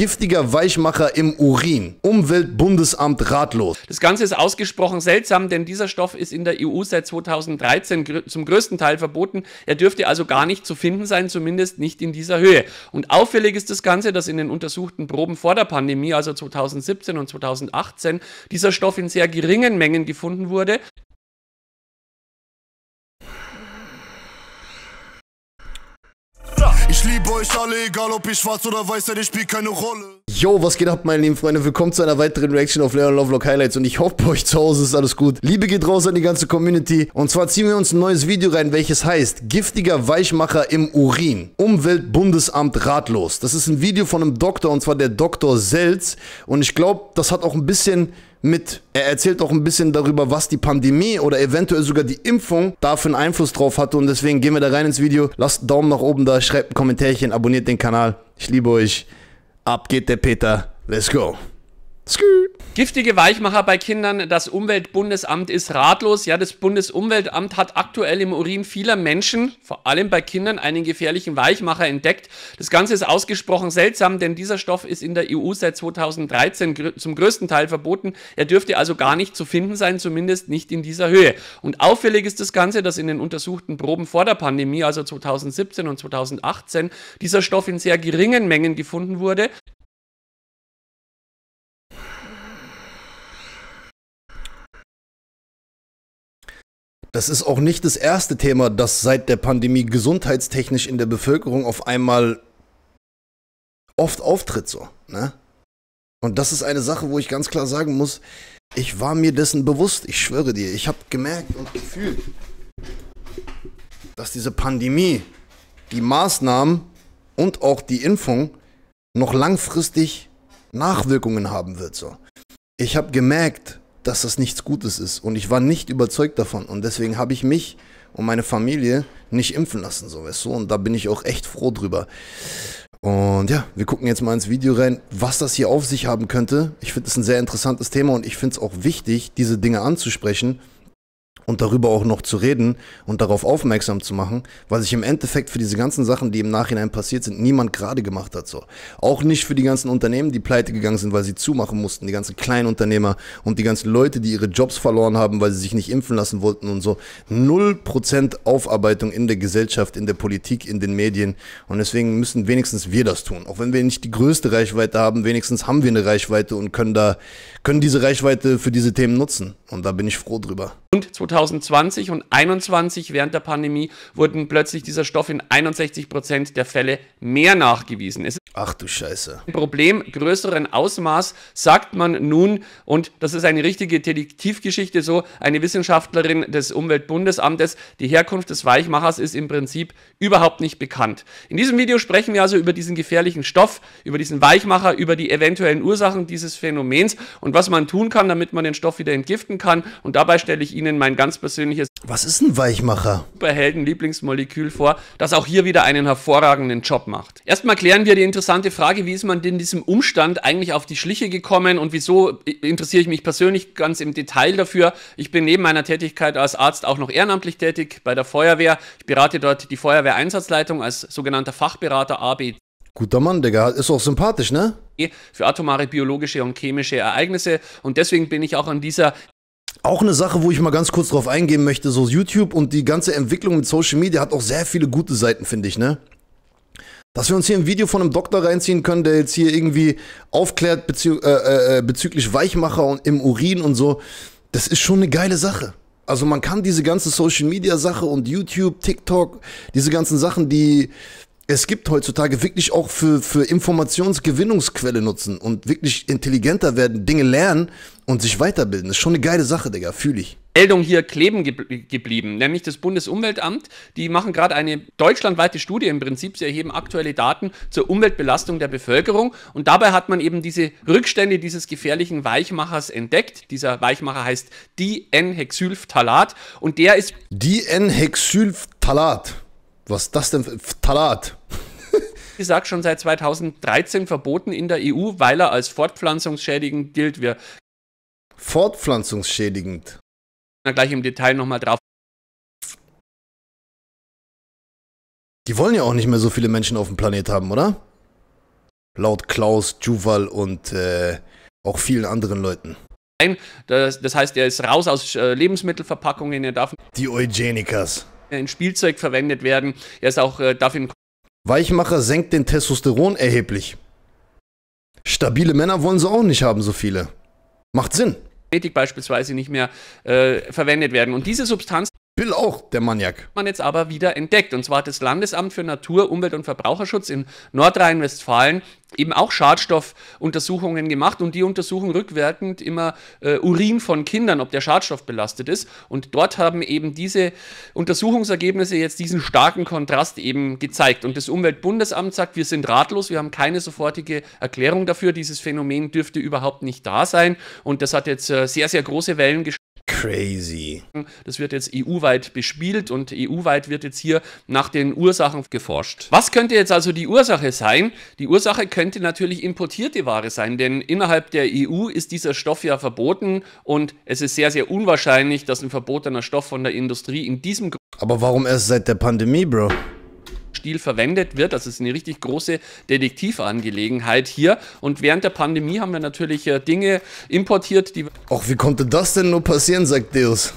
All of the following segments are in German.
Giftiger Weichmacher im Urin. Umweltbundesamt ratlos. Das Ganze ist ausgesprochen seltsam, denn dieser Stoff ist in der EU seit 2013 gr zum größten Teil verboten. Er dürfte also gar nicht zu finden sein, zumindest nicht in dieser Höhe. Und auffällig ist das Ganze, dass in den untersuchten Proben vor der Pandemie, also 2017 und 2018, dieser Stoff in sehr geringen Mengen gefunden wurde. liebe euch alle, egal ob ihr schwarz oder weiß seid, ich spielt keine Rolle. Yo, was geht ab, meine lieben Freunde? Willkommen zu einer weiteren Reaction auf Leon Lovelock Highlights und ich hoffe, bei euch zu Hause ist alles gut. Liebe geht raus an die ganze Community und zwar ziehen wir uns ein neues Video rein, welches heißt Giftiger Weichmacher im Urin. Umweltbundesamt ratlos. Das ist ein Video von einem Doktor und zwar der Doktor Selz und ich glaube, das hat auch ein bisschen mit. Er erzählt auch ein bisschen darüber, was die Pandemie oder eventuell sogar die Impfung da für einen Einfluss drauf hatte. Und deswegen gehen wir da rein ins Video. Lasst einen Daumen nach oben da, schreibt ein Kommentarchen, abonniert den Kanal. Ich liebe euch. Ab geht der Peter. Let's go. Giftige Weichmacher bei Kindern. Das Umweltbundesamt ist ratlos. Ja, das Bundesumweltamt hat aktuell im Urin vieler Menschen, vor allem bei Kindern, einen gefährlichen Weichmacher entdeckt. Das Ganze ist ausgesprochen seltsam, denn dieser Stoff ist in der EU seit 2013 gr zum größten Teil verboten. Er dürfte also gar nicht zu finden sein, zumindest nicht in dieser Höhe. Und auffällig ist das Ganze, dass in den untersuchten Proben vor der Pandemie, also 2017 und 2018, dieser Stoff in sehr geringen Mengen gefunden wurde. Das ist auch nicht das erste Thema, das seit der Pandemie gesundheitstechnisch in der Bevölkerung auf einmal oft auftritt so. Ne? Und das ist eine Sache, wo ich ganz klar sagen muss, ich war mir dessen bewusst, ich schwöre dir, ich habe gemerkt und gefühlt, dass diese Pandemie, die Maßnahmen und auch die Impfung noch langfristig Nachwirkungen haben wird. So. Ich habe gemerkt, dass das nichts Gutes ist. Und ich war nicht überzeugt davon. Und deswegen habe ich mich und meine Familie nicht impfen lassen, so weißt du. Und da bin ich auch echt froh drüber. Und ja, wir gucken jetzt mal ins Video rein, was das hier auf sich haben könnte. Ich finde es ein sehr interessantes Thema und ich finde es auch wichtig, diese Dinge anzusprechen, und darüber auch noch zu reden und darauf aufmerksam zu machen, weil sich im Endeffekt für diese ganzen Sachen, die im Nachhinein passiert sind, niemand gerade gemacht hat. So. Auch nicht für die ganzen Unternehmen, die pleite gegangen sind, weil sie zumachen mussten, die ganzen Kleinunternehmer und die ganzen Leute, die ihre Jobs verloren haben, weil sie sich nicht impfen lassen wollten und so. Null Prozent Aufarbeitung in der Gesellschaft, in der Politik, in den Medien. Und deswegen müssen wenigstens wir das tun. Auch wenn wir nicht die größte Reichweite haben, wenigstens haben wir eine Reichweite und können da, können diese Reichweite für diese Themen nutzen. Und da bin ich froh drüber. Und 2000 2020 und 2021 während der Pandemie wurden plötzlich dieser Stoff in 61 Prozent der Fälle mehr nachgewiesen. Es Ach du Scheiße. Ein Problem größeren Ausmaß sagt man nun, und das ist eine richtige Detektivgeschichte so, eine Wissenschaftlerin des Umweltbundesamtes, die Herkunft des Weichmachers ist im Prinzip überhaupt nicht bekannt. In diesem Video sprechen wir also über diesen gefährlichen Stoff, über diesen Weichmacher, über die eventuellen Ursachen dieses Phänomens und was man tun kann, damit man den Stoff wieder entgiften kann. Und dabei stelle ich Ihnen mein ganz ganz persönliches. Was ist ein Weichmacher? Superhelden-Lieblingsmolekül vor, das auch hier wieder einen hervorragenden Job macht. Erstmal klären wir die interessante Frage, wie ist man denn diesem Umstand eigentlich auf die Schliche gekommen und wieso interessiere ich mich persönlich ganz im Detail dafür. Ich bin neben meiner Tätigkeit als Arzt auch noch ehrenamtlich tätig bei der Feuerwehr. Ich berate dort die Feuerwehreinsatzleitung als sogenannter Fachberater AB. Guter Mann, Digga. Ist auch sympathisch, ne? Für atomare, biologische und chemische Ereignisse. Und deswegen bin ich auch an dieser auch eine Sache, wo ich mal ganz kurz drauf eingehen möchte, so YouTube und die ganze Entwicklung mit Social Media hat auch sehr viele gute Seiten, finde ich, ne? Dass wir uns hier ein Video von einem Doktor reinziehen können, der jetzt hier irgendwie aufklärt bezü äh, äh, äh bezüglich Weichmacher und im Urin und so, das ist schon eine geile Sache. Also man kann diese ganze Social Media Sache und YouTube, TikTok, diese ganzen Sachen, die es gibt heutzutage wirklich auch für, für Informationsgewinnungsquelle nutzen und wirklich intelligenter werden, Dinge lernen und sich weiterbilden. Das ist schon eine geile Sache, Digga, fühle ich. Meldung hier kleben ge geblieben, nämlich das Bundesumweltamt. Die machen gerade eine deutschlandweite Studie im Prinzip. Sie erheben aktuelle Daten zur Umweltbelastung der Bevölkerung. Und dabei hat man eben diese Rückstände dieses gefährlichen Weichmachers entdeckt. Dieser Weichmacher heißt DN-Hexylphthalat und der ist. DN-Hexylphthalat. Was das denn? Talat. Wie gesagt, schon seit 2013 verboten in der EU, weil er als fortpflanzungsschädigend gilt. Wir fortpflanzungsschädigend. Na, gleich im Detail nochmal drauf. Die wollen ja auch nicht mehr so viele Menschen auf dem Planet haben, oder? Laut Klaus, Juval und äh, auch vielen anderen Leuten. Nein, das, das heißt, er ist raus aus äh, Lebensmittelverpackungen, er darf. Die Eugenikas in Spielzeug verwendet werden. Er ist auch äh, dafür. Weichmacher senkt den Testosteron erheblich. Stabile Männer wollen sie auch nicht haben, so viele. Macht Sinn. Kosmetik beispielsweise nicht mehr äh, verwendet werden. Und diese Substanz Bill auch, der Maniak. Man jetzt aber wieder entdeckt. Und zwar hat das Landesamt für Natur, Umwelt und Verbraucherschutz in Nordrhein-Westfalen eben auch Schadstoffuntersuchungen gemacht und die untersuchen rückwirkend immer äh, Urin von Kindern, ob der Schadstoff belastet ist. Und dort haben eben diese Untersuchungsergebnisse jetzt diesen starken Kontrast eben gezeigt. Und das Umweltbundesamt sagt, wir sind ratlos, wir haben keine sofortige Erklärung dafür, dieses Phänomen dürfte überhaupt nicht da sein. Und das hat jetzt äh, sehr, sehr große Wellen geschlagen Crazy. Das wird jetzt EU-weit bespielt und EU-weit wird jetzt hier nach den Ursachen geforscht. Was könnte jetzt also die Ursache sein? Die Ursache könnte natürlich importierte Ware sein, denn innerhalb der EU ist dieser Stoff ja verboten und es ist sehr, sehr unwahrscheinlich, dass ein verbotener Stoff von der Industrie in diesem... Aber warum erst seit der Pandemie, Bro? Stil verwendet wird. Das ist eine richtig große Detektivangelegenheit hier. Und während der Pandemie haben wir natürlich äh, Dinge importiert, die... Ach, wie konnte das denn nur passieren, sagt Deus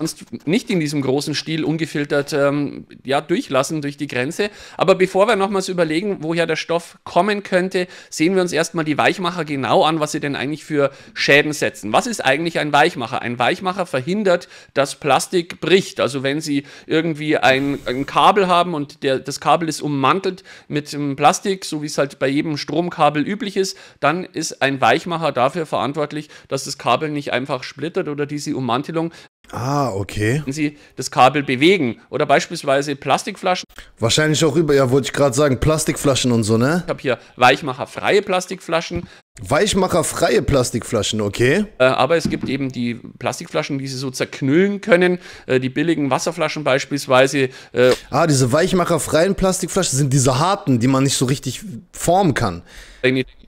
kannst nicht in diesem großen Stil ungefiltert ähm, ja, durchlassen durch die Grenze. Aber bevor wir nochmals überlegen, woher der Stoff kommen könnte, sehen wir uns erstmal die Weichmacher genau an, was sie denn eigentlich für Schäden setzen. Was ist eigentlich ein Weichmacher? Ein Weichmacher verhindert, dass Plastik bricht. Also wenn Sie irgendwie ein, ein Kabel haben und der, das Kabel ist ummantelt mit Plastik, so wie es halt bei jedem Stromkabel üblich ist, dann ist ein Weichmacher dafür verantwortlich, dass das Kabel nicht einfach splittert oder diese Ummantelung Ah, okay. Wenn Sie das Kabel bewegen oder beispielsweise Plastikflaschen. Wahrscheinlich auch über, ja, wollte ich gerade sagen, Plastikflaschen und so, ne? Ich habe hier weichmacherfreie Plastikflaschen. Weichmacherfreie Plastikflaschen, okay. Äh, aber es gibt eben die Plastikflaschen, die Sie so zerknüllen können. Äh, die billigen Wasserflaschen beispielsweise. Äh ah, diese weichmacherfreien Plastikflaschen sind diese harten, die man nicht so richtig formen kann.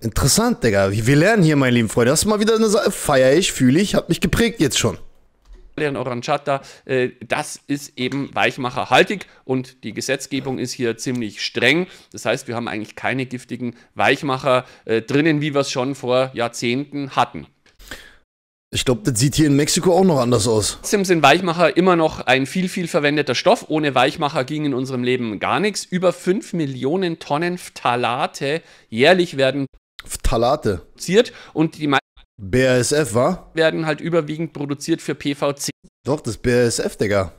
Interessant, Digga. Wir lernen hier, meine lieben Freunde. Das ist mal wieder eine Sache. Feier ich, fühle ich, hat mich geprägt jetzt schon. Italien, Oranchata, äh, das ist eben weichmacherhaltig und die Gesetzgebung ist hier ziemlich streng. Das heißt, wir haben eigentlich keine giftigen Weichmacher äh, drinnen, wie wir es schon vor Jahrzehnten hatten. Ich glaube, das sieht hier in Mexiko auch noch anders aus. Trotzdem sind Weichmacher immer noch ein viel, viel verwendeter Stoff. Ohne Weichmacher ging in unserem Leben gar nichts. Über 5 Millionen Tonnen Phthalate jährlich werden Phthalate produziert und die meisten BASF, war? Werden halt überwiegend produziert für PVC. Doch, das BASF, Digga.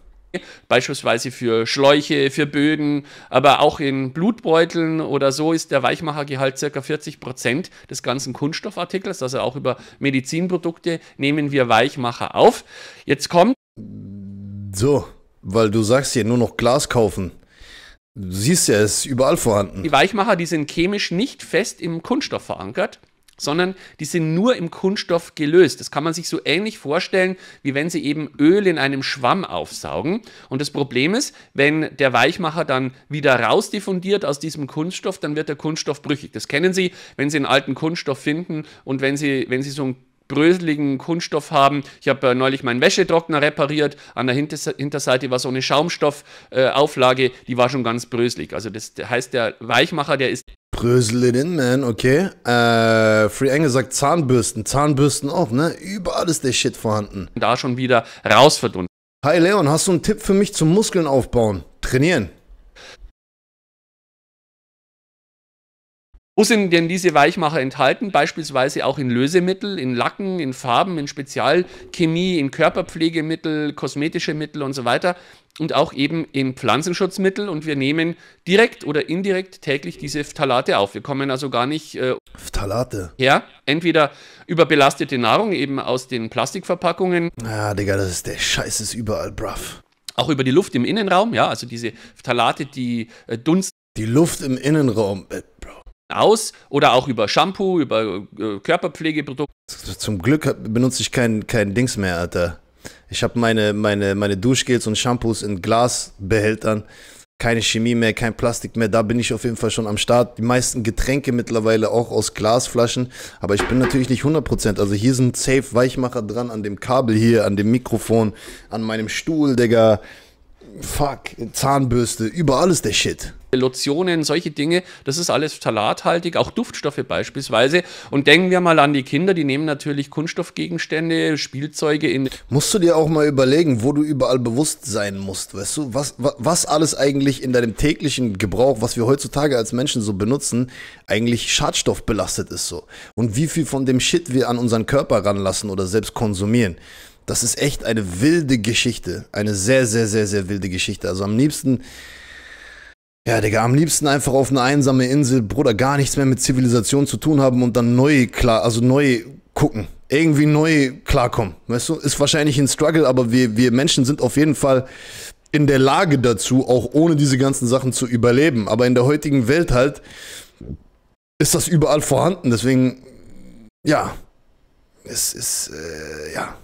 Beispielsweise für Schläuche, für Böden, aber auch in Blutbeuteln oder so ist der Weichmachergehalt ca. 40% des ganzen Kunststoffartikels, also auch über Medizinprodukte nehmen wir Weichmacher auf. Jetzt kommt. So, weil du sagst hier nur noch Glas kaufen. Du siehst ja, es ist überall vorhanden. Die Weichmacher, die sind chemisch nicht fest im Kunststoff verankert sondern die sind nur im Kunststoff gelöst. Das kann man sich so ähnlich vorstellen, wie wenn sie eben Öl in einem Schwamm aufsaugen. Und das Problem ist, wenn der Weichmacher dann wieder rausdiffundiert aus diesem Kunststoff, dann wird der Kunststoff brüchig. Das kennen Sie, wenn Sie einen alten Kunststoff finden und wenn Sie, wenn Sie so ein bröseligen Kunststoff haben. Ich habe äh, neulich meinen Wäschetrockner repariert. An der Hinters Hinterseite war so eine Schaumstoffauflage, äh, die war schon ganz bröselig. Also das heißt, der Weichmacher, der ist... Bröselinnen, man, okay. Äh, Free Engel sagt Zahnbürsten. Zahnbürsten auch, ne? Überall ist der Shit vorhanden. Da schon wieder raus verdunnen. Hi Leon, hast du einen Tipp für mich zum Muskeln aufbauen? Trainieren. Wo sind denn diese Weichmacher enthalten? Beispielsweise auch in Lösemittel, in Lacken, in Farben, in Spezialchemie, in Körperpflegemittel, kosmetische Mittel und so weiter und auch eben in Pflanzenschutzmittel und wir nehmen direkt oder indirekt täglich diese Phthalate auf. Wir kommen also gar nicht äh, Phthalate. Ja, entweder über belastete Nahrung eben aus den Plastikverpackungen. Ah, Digga, das ist der Scheiß ist überall, bruv. Auch über die Luft im Innenraum, ja, also diese Phthalate, die äh, Dunst Die Luft im Innenraum, äh, aus oder auch über Shampoo, über äh, Körperpflegeprodukte. Zum Glück benutze ich kein, kein Dings mehr, Alter. Ich habe meine, meine, meine Duschgels und Shampoos in Glasbehältern. Keine Chemie mehr, kein Plastik mehr. Da bin ich auf jeden Fall schon am Start. Die meisten Getränke mittlerweile auch aus Glasflaschen. Aber ich bin natürlich nicht 100%. Also hier sind safe Weichmacher dran an dem Kabel hier, an dem Mikrofon, an meinem Stuhl, Digga fuck, Zahnbürste, überall ist der Shit. Lotionen, solche Dinge, das ist alles talathaltig, auch Duftstoffe beispielsweise. Und denken wir mal an die Kinder, die nehmen natürlich Kunststoffgegenstände, Spielzeuge in. Musst du dir auch mal überlegen, wo du überall bewusst sein musst, weißt du, was, was alles eigentlich in deinem täglichen Gebrauch, was wir heutzutage als Menschen so benutzen, eigentlich schadstoffbelastet ist so. Und wie viel von dem Shit wir an unseren Körper ranlassen oder selbst konsumieren. Das ist echt eine wilde Geschichte. Eine sehr, sehr, sehr, sehr wilde Geschichte. Also am liebsten, ja, Digga, am liebsten einfach auf eine einsame Insel, Bruder, gar nichts mehr mit Zivilisation zu tun haben und dann neu klar, also neu gucken. Irgendwie neu klarkommen. Weißt du, ist wahrscheinlich ein Struggle, aber wir, wir Menschen sind auf jeden Fall in der Lage dazu, auch ohne diese ganzen Sachen zu überleben. Aber in der heutigen Welt halt ist das überall vorhanden. Deswegen, ja, es ist, äh, ja.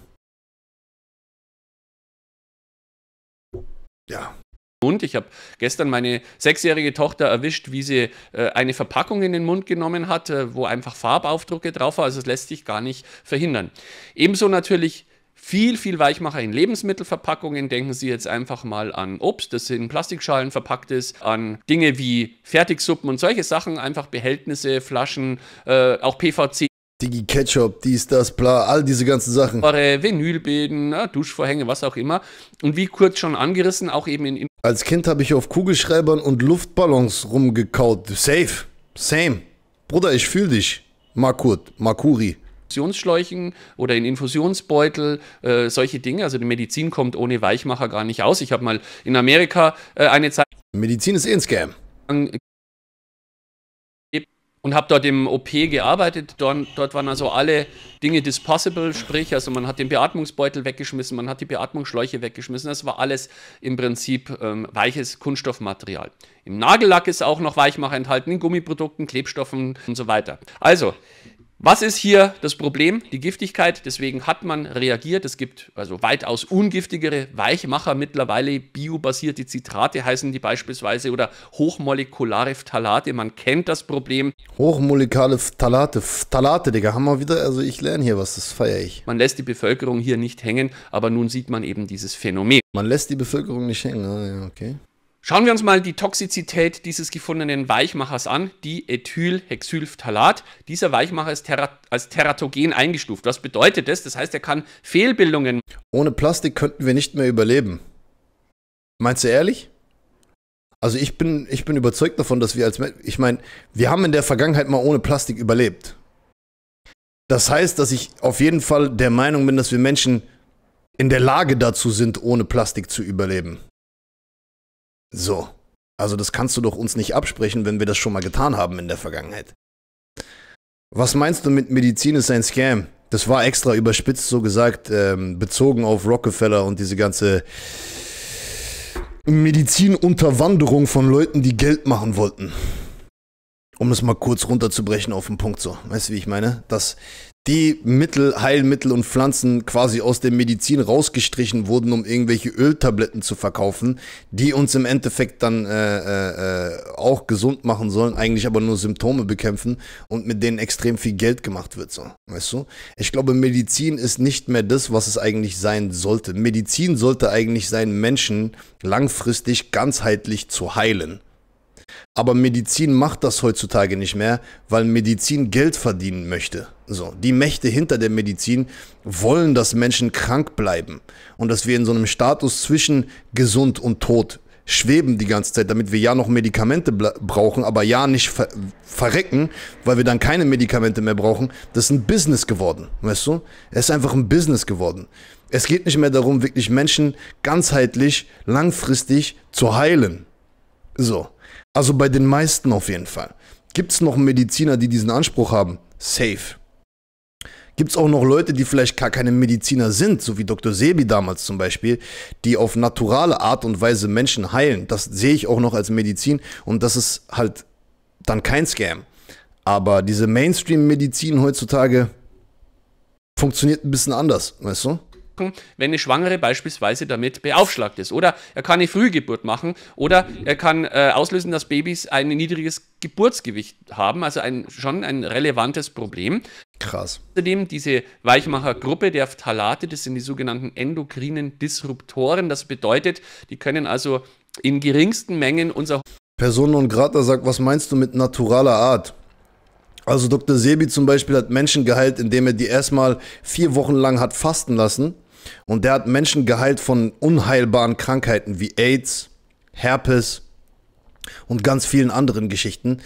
Ja. Mund. Ich habe gestern meine sechsjährige Tochter erwischt, wie sie äh, eine Verpackung in den Mund genommen hat, äh, wo einfach Farbaufdrucke drauf war. Also es lässt sich gar nicht verhindern. Ebenso natürlich viel, viel Weichmacher in Lebensmittelverpackungen. Denken Sie jetzt einfach mal an Obst, das in Plastikschalen verpackt ist, an Dinge wie Fertigsuppen und solche Sachen, einfach Behältnisse, Flaschen, äh, auch PVC Digi Ketchup, dies, das, bla, all diese ganzen Sachen. Vinylbäden, Duschvorhänge, was auch immer. Und wie kurz schon angerissen, auch eben in. Als Kind habe ich auf Kugelschreibern und Luftballons rumgekaut. Safe. Same. Bruder, ich fühle dich. Makut, Makuri. Infusionsschläuchen oder in Infusionsbeutel, äh, solche Dinge. Also die Medizin kommt ohne Weichmacher gar nicht aus. Ich habe mal in Amerika äh, eine Zeit. Medizin ist eh ein Scam und habe dort im OP gearbeitet. Dort, dort, waren also alle Dinge dispossible, sprich, also man hat den Beatmungsbeutel weggeschmissen, man hat die Beatmungsschläuche weggeschmissen. Das war alles im Prinzip ähm, weiches Kunststoffmaterial. Im Nagellack ist auch noch Weichmacher enthalten, in Gummiprodukten, Klebstoffen und so weiter. Also, was ist hier das Problem? Die Giftigkeit. Deswegen hat man reagiert. Es gibt also weitaus ungiftigere Weichmacher mittlerweile. Biobasierte Zitrate heißen die beispielsweise oder hochmolekulare Phthalate. Man kennt das Problem. Hochmolekulare Phthalate. Phthalate, Digga, haben wir wieder. Also ich lerne hier was, das feiere ich. Man lässt die Bevölkerung hier nicht hängen, aber nun sieht man eben dieses Phänomen. Man lässt die Bevölkerung nicht hängen. Ah, ja, okay. Schauen wir uns mal die Toxizität dieses gefundenen Weichmachers an, die Ethylhexylphthalat. Dieser Weichmacher ist terat als teratogen eingestuft. Was bedeutet das? Das heißt, er kann Fehlbildungen. Ohne Plastik könnten wir nicht mehr überleben. Meinst du ehrlich? Also ich bin, ich bin überzeugt davon, dass wir als Menschen, ich meine, wir haben in der Vergangenheit mal ohne Plastik überlebt. Das heißt, dass ich auf jeden Fall der Meinung bin, dass wir Menschen in der Lage dazu sind, ohne Plastik zu überleben. So. Also das kannst du doch uns nicht absprechen, wenn wir das schon mal getan haben in der Vergangenheit. Was meinst du mit Medizin ist ein Scam? Das war extra überspitzt so gesagt, ähm, bezogen auf Rockefeller und diese ganze Medizinunterwanderung von Leuten, die Geld machen wollten. Um es mal kurz runterzubrechen auf den Punkt so. Weißt du, wie ich meine? Dass die Mittel, Heilmittel und Pflanzen quasi aus der Medizin rausgestrichen wurden, um irgendwelche Öltabletten zu verkaufen, die uns im Endeffekt dann äh, äh, auch gesund machen sollen, eigentlich aber nur Symptome bekämpfen und mit denen extrem viel Geld gemacht wird. So, weißt du? Ich glaube, Medizin ist nicht mehr das, was es eigentlich sein sollte. Medizin sollte eigentlich sein, Menschen langfristig ganzheitlich zu heilen. Aber Medizin macht das heutzutage nicht mehr, weil Medizin Geld verdienen möchte. So, die Mächte hinter der Medizin wollen, dass Menschen krank bleiben und dass wir in so einem Status zwischen gesund und tot schweben die ganze Zeit, damit wir ja noch Medikamente brauchen, aber ja nicht ver verrecken, weil wir dann keine Medikamente mehr brauchen. Das ist ein Business geworden, weißt du? Es ist einfach ein Business geworden. Es geht nicht mehr darum, wirklich Menschen ganzheitlich, langfristig zu heilen. So. Also bei den meisten auf jeden Fall. Gibt es noch Mediziner, die diesen Anspruch haben? Safe. Gibt es auch noch Leute, die vielleicht gar keine Mediziner sind, so wie Dr. Sebi damals zum Beispiel, die auf naturale Art und Weise Menschen heilen? Das sehe ich auch noch als Medizin und das ist halt dann kein Scam. Aber diese Mainstream-Medizin heutzutage funktioniert ein bisschen anders, weißt du? machen, wenn eine Schwangere beispielsweise damit beaufschlagt ist. Oder er kann eine Frühgeburt machen oder er kann äh, auslösen, dass Babys ein niedriges Geburtsgewicht haben, also ein, schon ein relevantes Problem. Krass. Außerdem diese Weichmachergruppe der Phthalate, das sind die sogenannten endokrinen Disruptoren. Das bedeutet, die können also in geringsten Mengen unser. Person non grata sagt, was meinst du mit naturaler Art? Also Dr. Sebi zum Beispiel hat Menschen geheilt, indem er die erstmal vier Wochen lang hat fasten lassen und der hat Menschen geheilt von unheilbaren Krankheiten wie AIDS, Herpes und ganz vielen anderen Geschichten.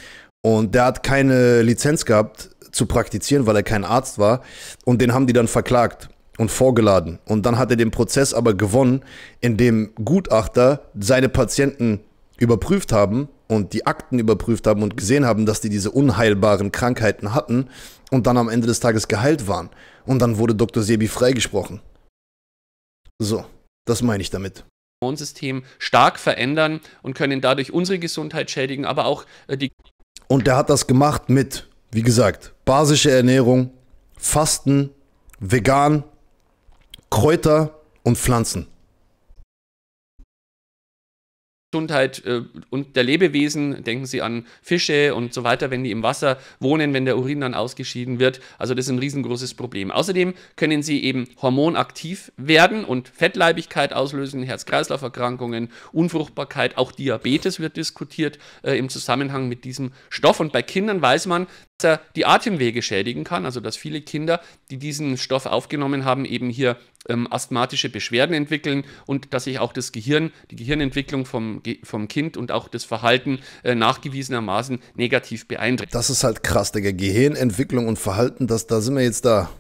Und der hat keine Lizenz gehabt zu praktizieren, weil er kein Arzt war. Und den haben die dann verklagt und vorgeladen. Und dann hat er den Prozess aber gewonnen, indem Gutachter seine Patienten überprüft haben und die Akten überprüft haben und gesehen haben, dass die diese unheilbaren Krankheiten hatten und dann am Ende des Tages geheilt waren. Und dann wurde Dr. Sebi freigesprochen. So, das meine ich damit. Immunsystem stark verändern und können dadurch unsere Gesundheit schädigen, aber auch äh, die. Und der hat das gemacht mit, wie gesagt, basische Ernährung, Fasten, vegan, Kräuter und Pflanzen. Gesundheit äh, und der Lebewesen, denken Sie an Fische und so weiter, wenn die im Wasser wohnen, wenn der Urin dann ausgeschieden wird. Also das ist ein riesengroßes Problem. Außerdem können sie eben hormonaktiv werden und Fettleibigkeit auslösen, Herz-Kreislauf-Erkrankungen, Unfruchtbarkeit, auch Diabetes wird diskutiert äh, im Zusammenhang mit diesem Stoff. Und bei Kindern weiß man, dass er die Atemwege schädigen kann, also dass viele Kinder, die diesen Stoff aufgenommen haben, eben hier ähm, asthmatische Beschwerden entwickeln und dass sich auch das Gehirn, die Gehirnentwicklung vom, vom Kind und auch das Verhalten äh, nachgewiesenermaßen negativ beeinträchtigt. Das ist halt krass, Digga. Gehirnentwicklung und Verhalten, das, da sind wir jetzt da.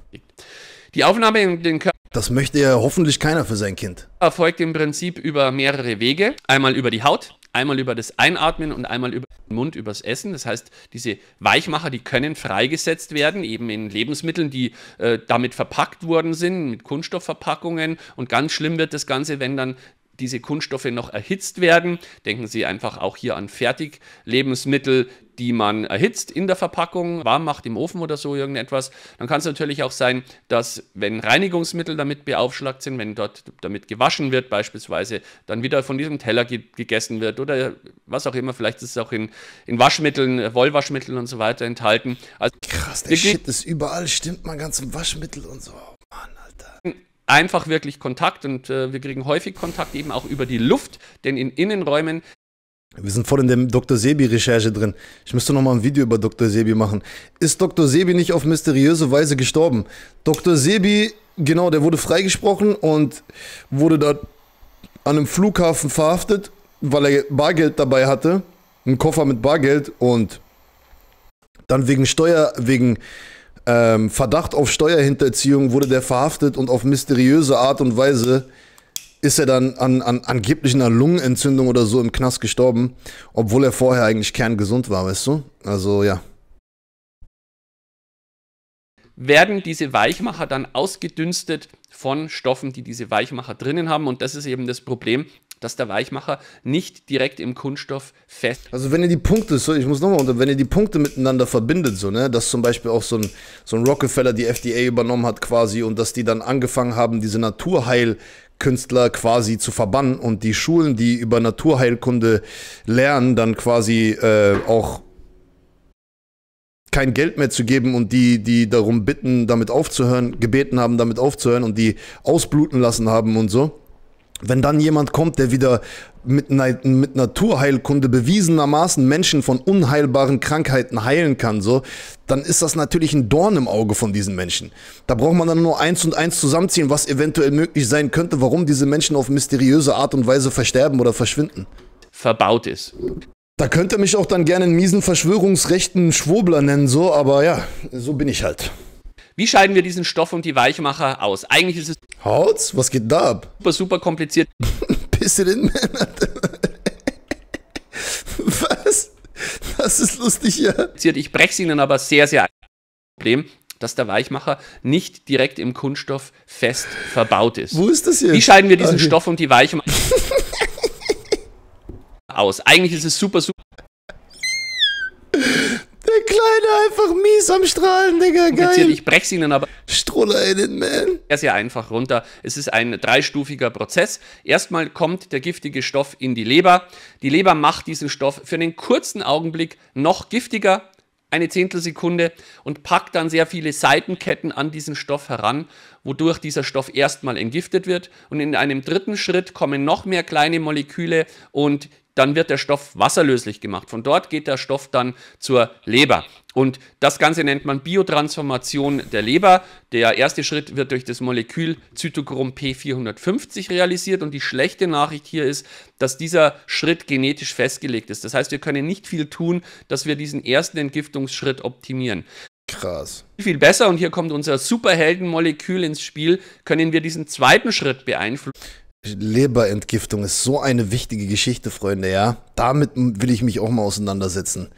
Die Aufnahme in den Körper. Das möchte ja hoffentlich keiner für sein Kind. Erfolgt im Prinzip über mehrere Wege. Einmal über die Haut, einmal über das Einatmen und einmal über Mund übers Essen. Das heißt, diese Weichmacher, die können freigesetzt werden, eben in Lebensmitteln, die äh, damit verpackt worden sind, mit Kunststoffverpackungen. Und ganz schlimm wird das Ganze, wenn dann diese Kunststoffe noch erhitzt werden. Denken Sie einfach auch hier an Fertiglebensmittel, die man erhitzt in der Verpackung, warm macht im Ofen oder so irgendetwas. Dann kann es natürlich auch sein, dass wenn Reinigungsmittel damit beaufschlagt sind, wenn dort damit gewaschen wird beispielsweise, dann wieder von diesem Teller ge gegessen wird oder was auch immer. Vielleicht ist es auch in, in Waschmitteln, Wollwaschmitteln und so weiter enthalten. Also Krass, der Shit ist überall, stimmt man ganz im Waschmittel und so. Oh Mann, Alter. Hm einfach wirklich Kontakt und äh, wir kriegen häufig Kontakt eben auch über die Luft, denn in Innenräumen wir sind voll in der Dr. Sebi-Recherche drin. Ich müsste nochmal ein Video über Dr. Sebi machen. Ist Dr. Sebi nicht auf mysteriöse Weise gestorben? Dr. Sebi, genau, der wurde freigesprochen und wurde da an einem Flughafen verhaftet, weil er Bargeld dabei hatte. Einen Koffer mit Bargeld und dann wegen Steuer, wegen ähm, Verdacht auf Steuerhinterziehung wurde der verhaftet und auf mysteriöse Art und Weise ist er dann an, an angeblich einer Lungenentzündung oder so im Knast gestorben, obwohl er vorher eigentlich kerngesund war, weißt du? Also ja. Werden diese Weichmacher dann ausgedünstet von Stoffen, die diese Weichmacher drinnen haben? Und das ist eben das Problem, dass der Weichmacher nicht direkt im Kunststoff fest. Also wenn ihr die Punkte, so ich muss nochmal unter, wenn ihr die Punkte miteinander verbindet, so, ne, dass zum Beispiel auch so ein, so ein Rockefeller die FDA übernommen hat quasi und dass die dann angefangen haben, diese Naturheil- Künstler quasi zu verbannen und die Schulen, die über Naturheilkunde lernen, dann quasi äh, auch kein Geld mehr zu geben und die, die darum bitten, damit aufzuhören, gebeten haben, damit aufzuhören und die ausbluten lassen haben und so. Wenn dann jemand kommt, der wieder mit, mit Naturheilkunde bewiesenermaßen Menschen von unheilbaren Krankheiten heilen kann, so, dann ist das natürlich ein Dorn im Auge von diesen Menschen. Da braucht man dann nur eins und eins zusammenziehen, was eventuell möglich sein könnte, warum diese Menschen auf mysteriöse Art und Weise versterben oder verschwinden. Verbaut ist. Da könnte mich auch dann gerne einen miesen Verschwörungsrechten Schwurbler nennen, so, aber ja, so bin ich halt. Wie scheiden wir diesen Stoff und die Weichmacher aus? Eigentlich ist es. Holz? Was geht da ab? Super, super kompliziert. Bisschen in Männer. Was? Das ist lustig, ja. Ich breche es Ihnen aber sehr, sehr ein. Problem, dass der Weichmacher nicht direkt im Kunststoff fest verbaut ist. Wo ist das hier? Wie scheiden wir diesen okay. Ah, Stoff und die Weichmacher aus? Eigentlich ist es super, super der Kleine einfach mies am Strahlen, Digga, geil. Ich brech's Ihnen aber. Stroller in man. Sehr, sehr einfach runter. Es ist ein dreistufiger Prozess. Erstmal kommt der giftige Stoff in die Leber. Die Leber macht diesen Stoff für einen kurzen Augenblick noch giftiger, eine Zehntelsekunde und packt dann sehr viele Seitenketten an diesen Stoff heran, wodurch dieser Stoff erstmal entgiftet wird. Und in einem dritten Schritt kommen noch mehr kleine Moleküle und dann wird der Stoff wasserlöslich gemacht. Von dort geht der Stoff dann zur Leber. Und das Ganze nennt man Biotransformation der Leber. Der erste Schritt wird durch das Molekül Zytochrom P450 realisiert. Und die schlechte Nachricht hier ist, dass dieser Schritt genetisch festgelegt ist. Das heißt, wir können nicht viel tun, dass wir diesen ersten Entgiftungsschritt optimieren. Krass. Viel besser, und hier kommt unser Superheldenmolekül ins Spiel, können wir diesen zweiten Schritt beeinflussen. Leberentgiftung ist so eine wichtige Geschichte, Freunde, ja. Damit will ich mich auch mal auseinandersetzen.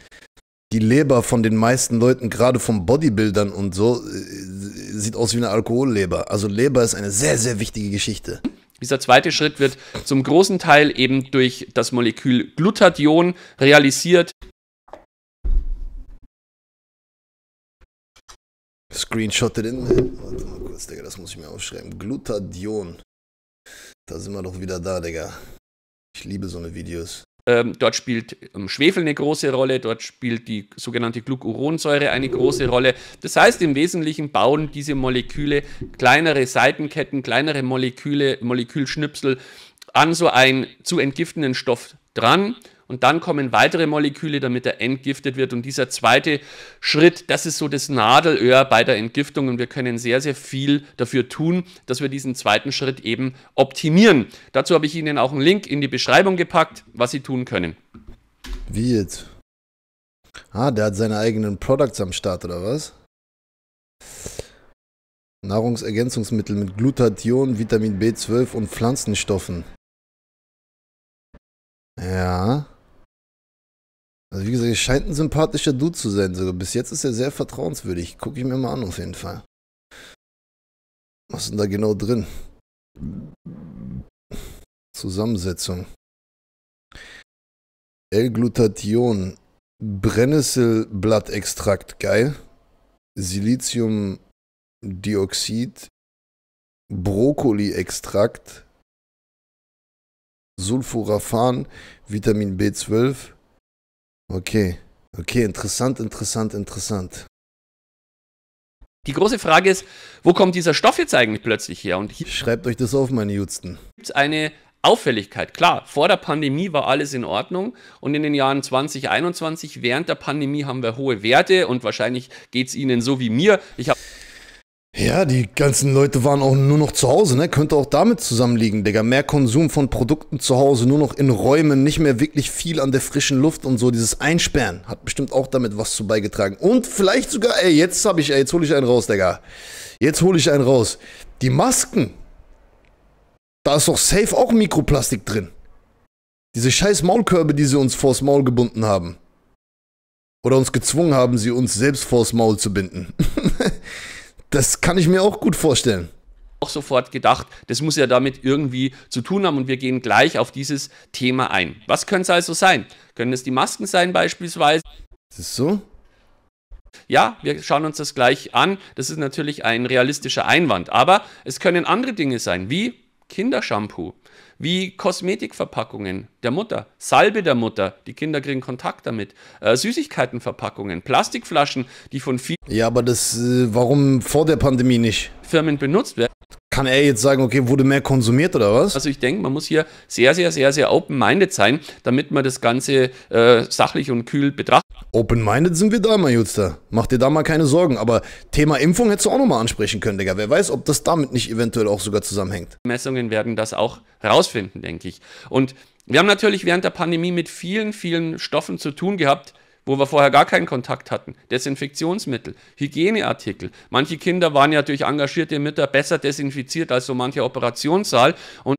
Die Leber von den meisten Leuten, gerade von Bodybuildern und so, äh, sieht aus wie eine Alkoholleber. Also Leber ist eine sehr, sehr wichtige Geschichte. Dieser zweite Schritt wird zum großen Teil eben durch das Molekül Glutathion realisiert. Screenshot in. Warte mal kurz, Digga, das muss ich mir aufschreiben. Glutathion. Da sind wir doch wieder da, Digga. Ich liebe so eine Videos. Ähm, dort spielt ähm, Schwefel eine große Rolle, dort spielt die sogenannte Glucuronsäure eine große Rolle. Das heißt, im Wesentlichen bauen diese Moleküle kleinere Seitenketten, kleinere Moleküle, Molekülschnipsel an so einen zu entgiftenden Stoff dran und dann kommen weitere Moleküle, damit er entgiftet wird. Und dieser zweite Schritt, das ist so das Nadelöhr bei der Entgiftung und wir können sehr, sehr viel dafür tun, dass wir diesen zweiten Schritt eben optimieren. Dazu habe ich Ihnen auch einen Link in die Beschreibung gepackt, was Sie tun können. Wie jetzt? Ah, der hat seine eigenen Products am Start oder was? Nahrungsergänzungsmittel mit Glutathion, Vitamin B12 und Pflanzenstoffen. Ja. Also wie gesagt, er scheint ein sympathischer Dude zu sein. Sogar bis jetzt ist er sehr vertrauenswürdig. Gucke ich mir mal an auf jeden Fall. Was ist denn da genau drin? Zusammensetzung. L-Glutathion, Brennnesselblattextrakt, geil. Siliziumdioxid, Brokkoli-Extrakt. Sulforaphan, Vitamin B12, Okay, okay, interessant, interessant, interessant. Die große Frage ist, wo kommt dieser Stoff jetzt eigentlich plötzlich her? Und Schreibt euch das auf, meine Judsten. Gibt es eine Auffälligkeit? Klar, vor der Pandemie war alles in Ordnung und in den Jahren 2021, während der Pandemie, haben wir hohe Werte und wahrscheinlich geht es Ihnen so wie mir. Ich habe. Ja, die ganzen Leute waren auch nur noch zu Hause, ne? Könnte auch damit zusammenliegen, Digga. Mehr Konsum von Produkten zu Hause, nur noch in Räumen, nicht mehr wirklich viel an der frischen Luft und so. Dieses Einsperren hat bestimmt auch damit was zu beigetragen. Und vielleicht sogar, ey, jetzt hab ich, ey, jetzt hole ich einen raus, Digga. Jetzt hole ich einen raus. Die Masken. Da ist doch safe auch Mikroplastik drin. Diese scheiß Maulkörbe, die sie uns vors Maul gebunden haben. Oder uns gezwungen haben, sie uns selbst vors Maul zu binden. Das kann ich mir auch gut vorstellen auch sofort gedacht, das muss ja damit irgendwie zu tun haben und wir gehen gleich auf dieses Thema ein. Was können es also sein? Können es die Masken sein beispielsweise? Ist das so? Ja, wir schauen uns das gleich an. Das ist natürlich ein realistischer Einwand, aber es können andere Dinge sein, wie Kindershampoo wie Kosmetikverpackungen der Mutter, Salbe der Mutter, die Kinder kriegen Kontakt damit, äh, Süßigkeitenverpackungen, Plastikflaschen, die von vielen ja, aber das, äh, warum vor der Pandemie nicht? Firmen benutzt werden kann er jetzt sagen, okay, wurde mehr konsumiert oder was? Also ich denke, man muss hier sehr, sehr, sehr, sehr open-minded sein, damit man das Ganze äh, sachlich und kühl betrachtet. Open-minded sind wir da, mein Jutster. Mach dir da mal keine Sorgen. Aber Thema Impfung hättest du auch nochmal ansprechen können, Digga. Wer weiß, ob das damit nicht eventuell auch sogar zusammenhängt. Messungen werden das auch rausfinden, denke ich. Und wir haben natürlich während der Pandemie mit vielen, vielen Stoffen zu tun gehabt, wo wir vorher gar keinen Kontakt hatten, Desinfektionsmittel, Hygieneartikel. Manche Kinder waren ja durch engagierte Mütter besser desinfiziert als so mancher Operationssaal. Und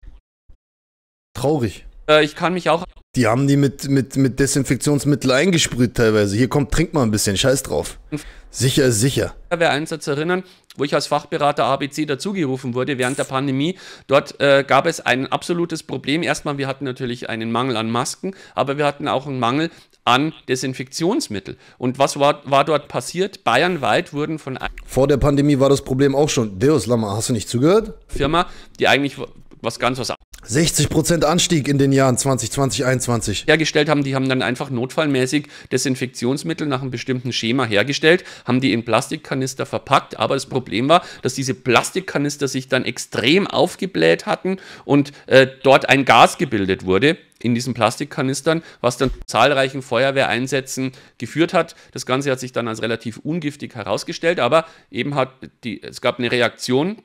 Traurig. Äh, ich kann mich auch. Die haben die mit, mit, mit Desinfektionsmittel eingesprüht teilweise. Hier kommt, trink mal ein bisschen, scheiß drauf. Sicher ist sicher. Einsatz erinnern, wo ich als Fachberater ABC dazugerufen wurde während der Pandemie. Dort äh, gab es ein absolutes Problem. Erstmal, wir hatten natürlich einen Mangel an Masken, aber wir hatten auch einen Mangel an Desinfektionsmittel. Und was war, war dort passiert? Bayernweit wurden von... Vor der Pandemie war das Problem auch schon. Deus Lama, hast du nicht zugehört? Firma, die eigentlich was ganz was 60% Anstieg in den Jahren 2020, 2021. Hergestellt haben, die haben dann einfach notfallmäßig Desinfektionsmittel nach einem bestimmten Schema hergestellt, haben die in Plastikkanister verpackt, aber das Problem war, dass diese Plastikkanister sich dann extrem aufgebläht hatten und äh, dort ein Gas gebildet wurde in diesen Plastikkanistern, was dann zu zahlreichen Feuerwehreinsätzen geführt hat. Das Ganze hat sich dann als relativ ungiftig herausgestellt, aber eben hat die, es gab eine Reaktion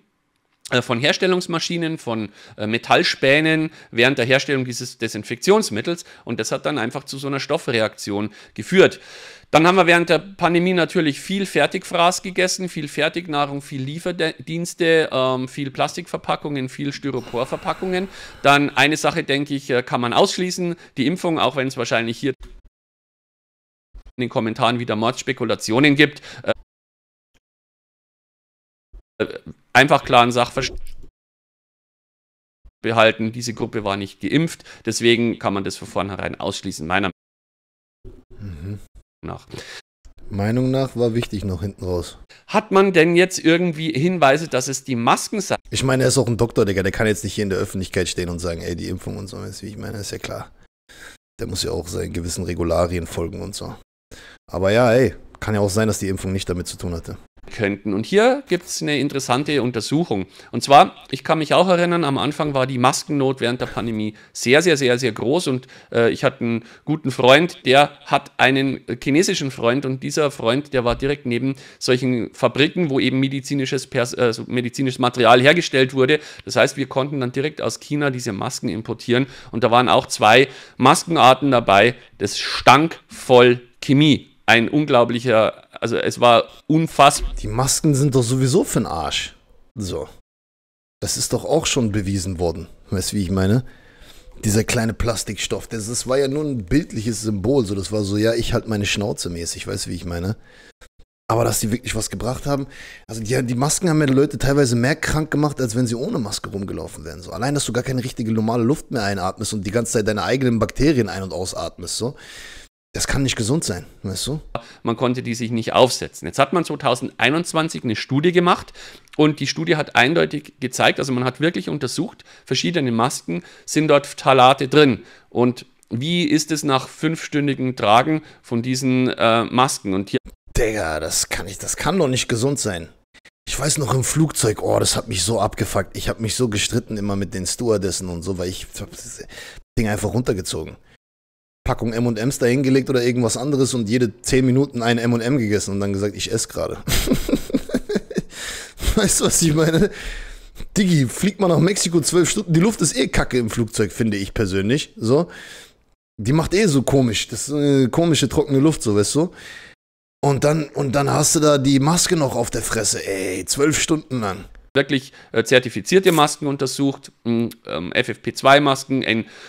äh, von Herstellungsmaschinen, von äh, Metallspänen während der Herstellung dieses Desinfektionsmittels und das hat dann einfach zu so einer Stoffreaktion geführt. Dann haben wir während der Pandemie natürlich viel Fertigfraß gegessen, viel Fertignahrung, viel Lieferdienste, ähm, viel Plastikverpackungen, viel Styroporverpackungen. Dann eine Sache, denke ich, äh, kann man ausschließen, die Impfung, auch wenn es wahrscheinlich hier in den Kommentaren wieder Mordspekulationen gibt. Äh, einfach klaren Sachverstand behalten. Diese Gruppe war nicht geimpft, deswegen kann man das von vornherein ausschließen, meiner Meinung mhm. nach. Meinung nach war wichtig noch hinten raus. Hat man denn jetzt irgendwie Hinweise, dass es die Masken sind? Ich meine, er ist auch ein Doktor, Digga. Der kann jetzt nicht hier in der Öffentlichkeit stehen und sagen, ey, die Impfung und so. ich meine, ist ja klar. Der muss ja auch seinen gewissen Regularien folgen und so. Aber ja, ey, kann ja auch sein, dass die Impfung nicht damit zu tun hatte könnten. Und hier gibt es eine interessante Untersuchung. Und zwar, ich kann mich auch erinnern, am Anfang war die Maskennot während der Pandemie sehr, sehr, sehr, sehr groß. Und äh, ich hatte einen guten Freund, der hat einen chinesischen Freund und dieser Freund, der war direkt neben solchen Fabriken, wo eben medizinisches, Pers äh, medizinisches Material hergestellt wurde. Das heißt, wir konnten dann direkt aus China diese Masken importieren. Und da waren auch zwei Maskenarten dabei. Das stank voll Chemie. Ein unglaublicher also es war unfassbar. Die Masken sind doch sowieso für den Arsch. So. Das ist doch auch schon bewiesen worden. Weißt du, wie ich meine? Dieser kleine Plastikstoff, das, das war ja nur ein bildliches Symbol. So, das war so, ja, ich halt meine Schnauze mäßig, weißt du, wie ich meine? Aber dass die wirklich was gebracht haben. Also die, die Masken haben ja die Leute teilweise mehr krank gemacht, als wenn sie ohne Maske rumgelaufen wären. So, allein, dass du gar keine richtige normale Luft mehr einatmest und die ganze Zeit deine eigenen Bakterien ein- und ausatmest. So. Das kann nicht gesund sein, weißt du? Man konnte die sich nicht aufsetzen. Jetzt hat man 2021 eine Studie gemacht und die Studie hat eindeutig gezeigt, also man hat wirklich untersucht, verschiedene Masken sind dort Phthalate drin. Und wie ist es nach fünfstündigem Tragen von diesen äh, Masken? Und hier Digga, das kann ich, das kann doch nicht gesund sein. Ich weiß noch im Flugzeug, oh, das hat mich so abgefuckt. Ich habe mich so gestritten immer mit den Stewardessen und so, weil ich das Ding einfach runtergezogen. Packung M&Ms dahingelegt oder irgendwas anderes und jede 10 Minuten ein M&M gegessen und dann gesagt, ich esse gerade. weißt du, was ich meine? Digi, fliegt man nach Mexiko zwölf Stunden, die Luft ist eh kacke im Flugzeug, finde ich persönlich, so. Die macht eh so komisch, das ist eine komische trockene Luft, so, weißt du? Und dann, und dann hast du da die Maske noch auf der Fresse, ey, zwölf Stunden lang wirklich äh, zertifizierte Masken untersucht, mm, ähm, FFP2-Masken,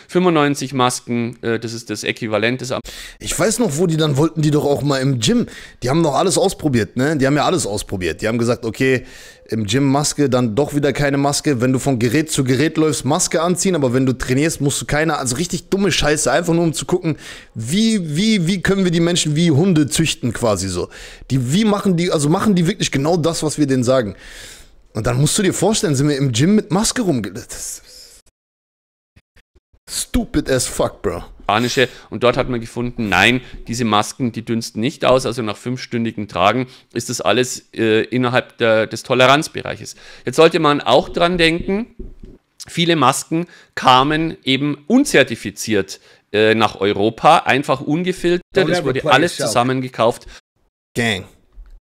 N95-Masken, äh, das ist das Äquivalent des. Ich weiß noch, wo die dann wollten, die doch auch mal im Gym. Die haben doch alles ausprobiert, ne? Die haben ja alles ausprobiert. Die haben gesagt, okay, im Gym Maske, dann doch wieder keine Maske. Wenn du von Gerät zu Gerät läufst, Maske anziehen, aber wenn du trainierst, musst du keine. Also richtig dumme Scheiße, einfach nur um zu gucken, wie, wie, wie können wir die Menschen wie Hunde züchten quasi so. Die, wie machen die, also machen die wirklich genau das, was wir denen sagen. Und dann musst du dir vorstellen, sind wir im Gym mit Maske rumge... Stupid as fuck, bro. Und dort hat man gefunden, nein, diese Masken, die dünsten nicht aus. Also nach fünfstündigem Tragen ist das alles äh, innerhalb der, des Toleranzbereiches. Jetzt sollte man auch dran denken, viele Masken kamen eben unzertifiziert äh, nach Europa, einfach ungefiltert. Es wurde alles zusammengekauft. Gang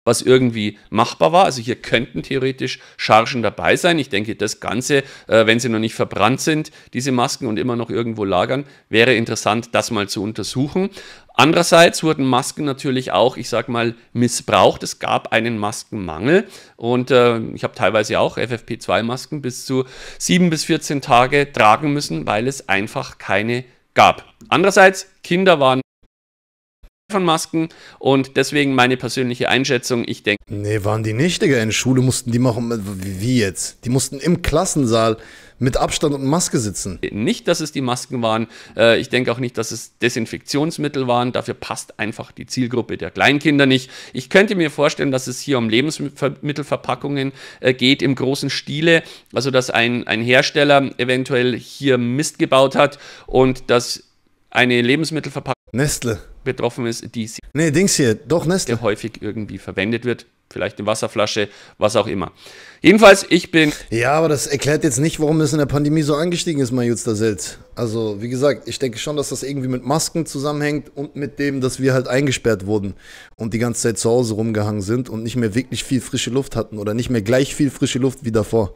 was irgendwie machbar war. Also hier könnten theoretisch Chargen dabei sein. Ich denke, das Ganze, äh, wenn sie noch nicht verbrannt sind, diese Masken und immer noch irgendwo lagern, wäre interessant, das mal zu untersuchen. Andererseits wurden Masken natürlich auch, ich sag mal, missbraucht. Es gab einen Maskenmangel und äh, ich habe teilweise auch FFP2-Masken bis zu 7 bis 14 Tage tragen müssen, weil es einfach keine gab. Andererseits, Kinder waren von Masken und deswegen meine persönliche Einschätzung, ich denke. Nee, waren die nicht, Digga. In Schule mussten die machen, wie jetzt? Die mussten im Klassensaal mit Abstand und Maske sitzen. Nicht, dass es die Masken waren. Äh, ich denke auch nicht, dass es Desinfektionsmittel waren. Dafür passt einfach die Zielgruppe der Kleinkinder nicht. Ich könnte mir vorstellen, dass es hier um Lebensmittelverpackungen äh, geht im großen Stile. Also, dass ein, ein Hersteller eventuell hier Mist gebaut hat und dass eine Lebensmittelverpackung. Nestle betroffen ist, die sehr nee, Dings hier, doch Nestle. häufig irgendwie verwendet wird. Vielleicht eine Wasserflasche, was auch immer. Jedenfalls, ich bin. Ja, aber das erklärt jetzt nicht, warum es in der Pandemie so angestiegen ist, Majutster selbst. Also, wie gesagt, ich denke schon, dass das irgendwie mit Masken zusammenhängt und mit dem, dass wir halt eingesperrt wurden und die ganze Zeit zu Hause rumgehangen sind und nicht mehr wirklich viel frische Luft hatten oder nicht mehr gleich viel frische Luft wie davor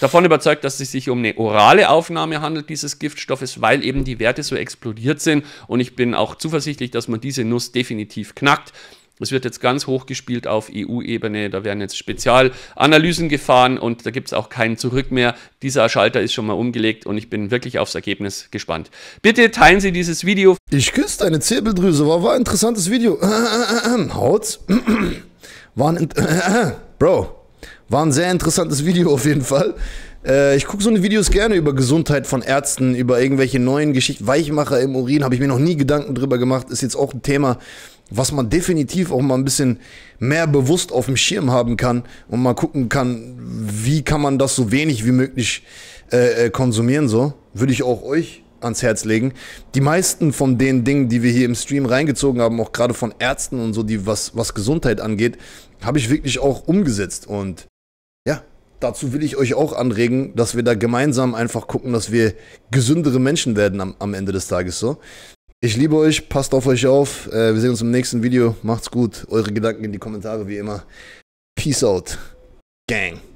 davon überzeugt, dass es sich um eine orale Aufnahme handelt dieses Giftstoffes, weil eben die Werte so explodiert sind. Und ich bin auch zuversichtlich, dass man diese Nuss definitiv knackt. Es wird jetzt ganz hoch gespielt auf EU-Ebene. Da werden jetzt Spezialanalysen gefahren und da gibt es auch keinen Zurück mehr. Dieser Schalter ist schon mal umgelegt und ich bin wirklich aufs Ergebnis gespannt. Bitte teilen Sie dieses Video. Ich küsse deine Zirbeldrüse. War, war ein interessantes Video. Haut. War ein. Bro. War ein sehr interessantes Video auf jeden Fall. Äh, ich gucke so eine Videos gerne über Gesundheit von Ärzten, über irgendwelche neuen Geschichten. Weichmacher im Urin, habe ich mir noch nie Gedanken drüber gemacht. Ist jetzt auch ein Thema, was man definitiv auch mal ein bisschen mehr bewusst auf dem Schirm haben kann und mal gucken kann, wie kann man das so wenig wie möglich äh, äh konsumieren. So würde ich auch euch ans Herz legen. Die meisten von den Dingen, die wir hier im Stream reingezogen haben, auch gerade von Ärzten und so, die was, was Gesundheit angeht, habe ich wirklich auch umgesetzt und dazu will ich euch auch anregen, dass wir da gemeinsam einfach gucken, dass wir gesündere Menschen werden am, am Ende des Tages so. Ich liebe euch, passt auf euch auf. Äh, wir sehen uns im nächsten Video. Macht's gut. Eure Gedanken in die Kommentare wie immer. Peace out, Gang.